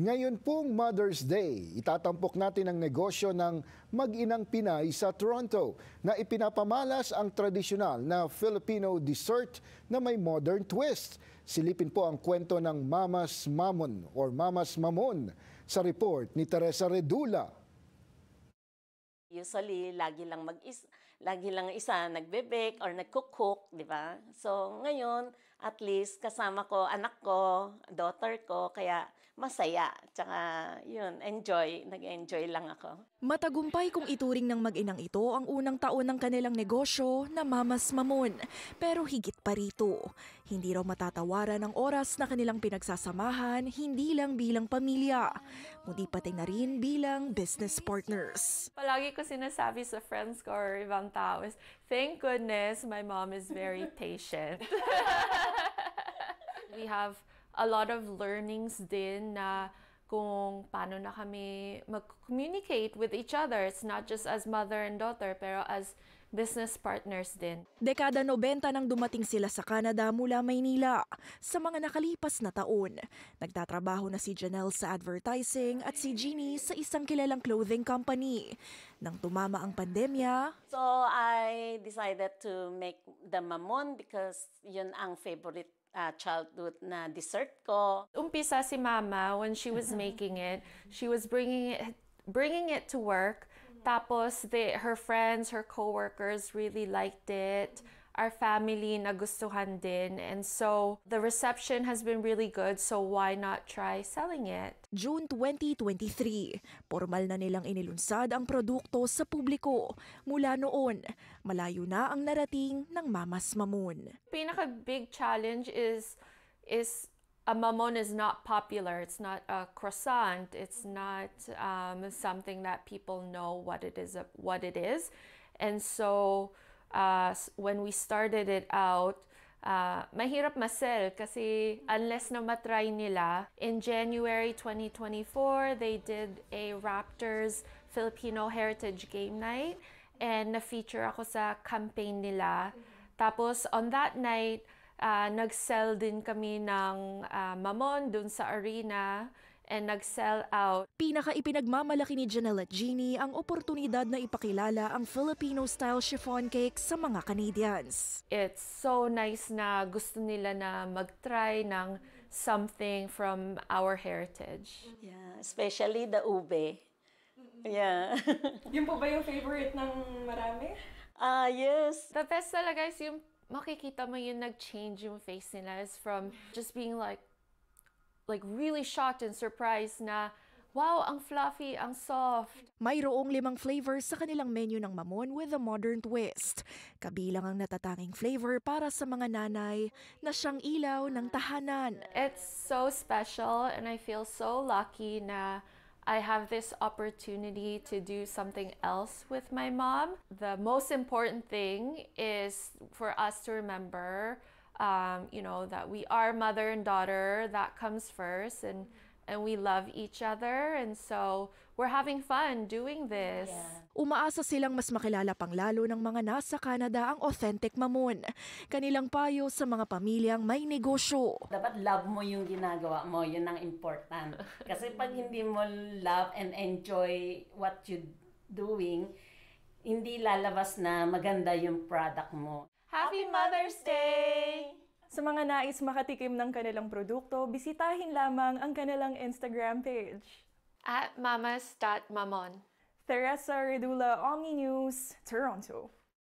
Ngayon pong Mother's Day, itatampok natin ang negosyo ng mag-inang Pinay sa Toronto na ipinapamalas ang tradisyonal na Filipino dessert na may modern twist. Silipin po ang kwento ng Mamas Mamon or Mamas Mamon sa report ni Teresa Redula. Usually, lagi lang mag-isa lagi lang isa nagbe-bake or nagko-cook, di ba? So, ngayon, at least kasama ko, anak ko, daughter ko, kaya masaya. Tsaka, yun, enjoy. Nag-enjoy lang ako. Matagumpay kung ituring ng mag-inang ito ang unang taon ng kanilang negosyo na Mamas Mamon. Pero higit pa rito, hindi raw matatawaran ang oras na kanilang pinagsasamahan hindi lang bilang pamilya, kundi pati na rin bilang business partners. Palagi ko sinasabi sa friends ko or ibang was thank goodness my mom is very patient. we have a lot of learnings din na kung paano na kami mag-communicate with each other. It's not just as mother and daughter, pero as business partners din. Dekada 90 nang dumating sila sa Canada mula Maynila. Sa mga nakalipas na taon, nagtatrabaho na si Janelle sa advertising at si Jeannie sa isang kilalang clothing company. Nang tumama ang pandemya, So I decided to make the mamon because yun ang favorite uh, childhood na dessert ko. Umpisa si mama when she was mm-hmm. making it, she was bringing it bringing it to work tapos, the, her friends, her coworkers really liked it. Our family nagustuhan din. And so, the reception has been really good. So, why not try selling it? June 2023, formal na nilang inilunsad ang produkto sa publiko. Mula noon, malayo na ang narating ng Mamas Mamun. Pinaka big challenge is is a mamon is not popular. It's not a croissant. It's not um, something that people know what it is. What it is, and so uh, when we started it out, uh, mahirap masel kasi unless na matry nila. In January 2024, they did a Raptors Filipino Heritage Game Night and na-feature ako sa campaign nila. Tapos on that night, uh, nag-sell din kami ng uh, mamon dun sa arena and nag-sell out. Pinaka ipinagmamalaki ni Janelle at Jeannie ang oportunidad na ipakilala ang Filipino-style chiffon cake sa mga Canadians. It's so nice na gusto nila na mag-try ng something from our heritage. Yeah, especially the ube. Yeah. yung po ba yung favorite ng marami? Ah, uh, yes. The best talaga is yung makikita mo yung nag-change yung face nila is from just being like, like really shocked and surprised na, Wow, ang fluffy, ang soft. Mayroong limang flavors sa kanilang menu ng mamon with a modern twist. Kabilang ang natatanging flavor para sa mga nanay na siyang ilaw ng tahanan. It's so special and I feel so lucky na I have this opportunity to do something else with my mom. The most important thing is for us to remember, um, you know, that we are mother and daughter, that comes first. And and we love each other and so we're having fun doing this. Yeah. Umaasa silang mas makilala pang lalo ng mga nasa Canada ang authentic mamon. Kanilang payo sa mga pamilyang may negosyo. Dapat love mo yung ginagawa mo, yun ang important. Kasi pag hindi mo love and enjoy what you're doing, hindi lalabas na maganda yung product mo. Happy Mother's Day! Sa mga nais makatikim ng kanilang produkto, bisitahin lamang ang kanilang Instagram page. At mamas.mamon. Teresa Redula, Omni News, Toronto.